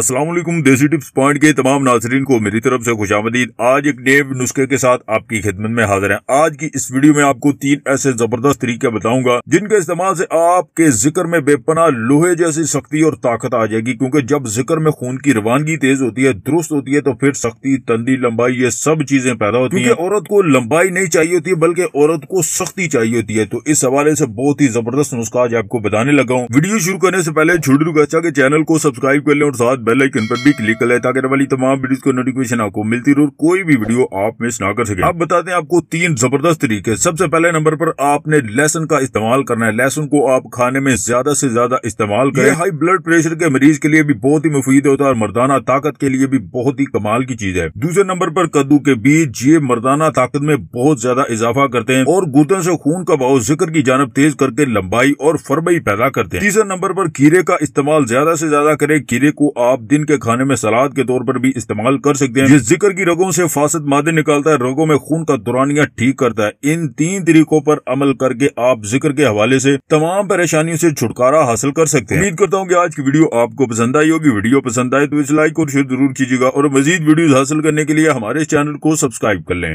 असलम देसी tips point के तमाम नाजरीन को मेरी तरफ से खुश आमदीद आज एक नए नुस्खे के साथ आपकी खिदमत में हाजिर हैं आज की इस वीडियो में आपको तीन ऐसे जबरदस्त तरीके बताऊंगा जिनके इस्तेमाल से आपके जिक्र में बेपना लोहे जैसी सख्ती और ताकत आ जाएगी क्योंकि जब जिक्र में खून की रवानगी तेज होती है दुरुस्त होती है तो फिर सख्ती तंदी लंबाई ये सब चीजें पैदा होती है औरत को लंबाई नहीं चाहिए होती बल्कि औरत को सख्ती चाहिए होती है तो इस हवाले से बहुत ही जबरदस्त नुस्खा आज आपको बताने लगा हूँ वीडियो शुरू करने से पहले छोटू अच्छा के चैनल को सब्सक्राइब कर लें और साथ साथ बेल आइकन पर भी क्लिक कर लें ताकि वाली तमाम वीडियो को नोटिफिकेशन आपको मिलती रहो कोई भी वीडियो आप मिस ना कर सके आप बताते हैं आपको तीन जबरदस्त तरीके सबसे पहले नंबर पर आपने लहसन का इस्तेमाल करना है लहसुन को आप खाने में ज्यादा से ज्यादा इस्तेमाल करें हाई ब्लड प्रेशर के मरीज के लिए भी बहुत ही मुफीद होता है और मरदाना ताकत के लिए भी बहुत ही कमाल की चीज है दूसरे नंबर पर कद्दू के बीज ये मरदाना ताकत में बहुत ज्यादा इजाफा करते हैं और गुर्दन से खून का बहाव जिक्र की जानब तेज करके लंबाई और फरबई पैदा करते हैं तीसरे नंबर पर खीरे का इस्तेमाल ज्यादा से ज्यादा करें खीरे को आप दिन के खाने में सलाद के तौर पर भी इस्तेमाल कर सकते हैं ये जिक्र की रगों से फासद मादे निकालता है रगों में खून का दुरानिया ठीक करता है इन तीन तरीकों पर अमल करके आप जिक्र के हवाले से तमाम परेशानियों से छुटकारा हासिल कर सकते हैं उम्मीद करता हूँ की आज की वीडियो आपको पसंद आई होगी वीडियो पसंद आए तो इस लाइक और शेयर जरूर कीजिएगा और मजीद वीडियो हासिल करने के लिए हमारे चैनल को सब्सक्राइब कर लें